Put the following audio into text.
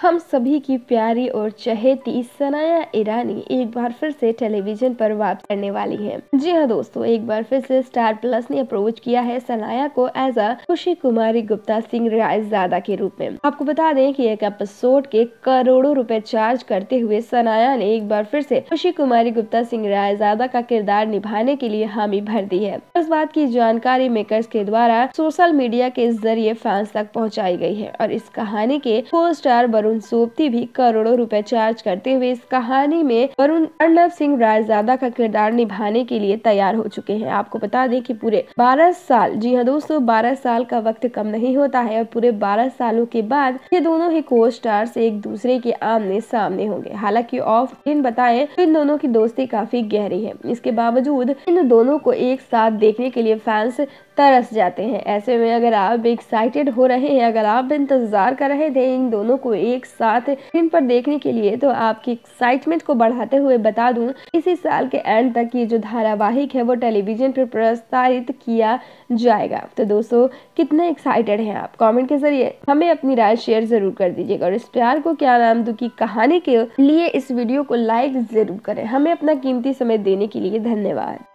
हम सभी की प्यारी और चहेती सनाया ईरानी एक बार फिर से टेलीविजन पर वापस करने वाली है जी हाँ दोस्तों एक बार फिर से स्टार प्लस ने अप्रोच किया है सनाया को एज अ खुशी कुमारी गुप्ता सिंह रायजादा के रूप में आपको बता दें कि एक एपिसोड के करोड़ों रुपए चार्ज करते हुए सनाया ने एक बार फिर से खुशी कुमारी गुप्ता सिंह रायजादा का किरदार निभाने के लिए हामी भर दी है इस बात की जानकारी मेकर्स के द्वारा सोशल मीडिया के जरिए फैंस तक पहुँचाई गयी है और इस कहानी के फोर स्टार वरुण सोपती भी करोड़ों रुपए चार्ज करते हुए इस कहानी में वरुण अर्णव सिंह रायजादा का किरदार निभाने के लिए तैयार हो चुके हैं आपको बता दें कि पूरे 12 साल जी हाँ दोस्तों 12 साल का वक्त कम नहीं होता है और पूरे 12 सालों के बाद ये दोनों ही को स्टार एक दूसरे के आमने सामने होंगे हालांकि ऑफ इन बताए तो इन दोनों की दोस्ती काफी गहरी है इसके बावजूद इन दोनों को एक साथ देखने के लिए फैंस तरस जाते हैं ऐसे में अगर आप एक्साइटेड हो रहे हैं अगर आप इंतज़ार कर रहे थे इन दोनों को एक साथ स्क्रीन पर देखने के लिए तो आपकी एक्साइटमेंट को बढ़ाते हुए बता दूं इसी साल के एंड तक ये जो धारावाहिक है वो टेलीविजन पर प्रसारित किया जाएगा तो दोस्तों कितना एक्साइटेड हैं आप कमेंट के जरिए हमें अपनी राय शेयर जरूर कर दीजिएगा और इस प्यार को क्या नाम दूँ की कहानी के लिए इस वीडियो को लाइक जरूर करें हमें अपना कीमती समय देने के लिए धन्यवाद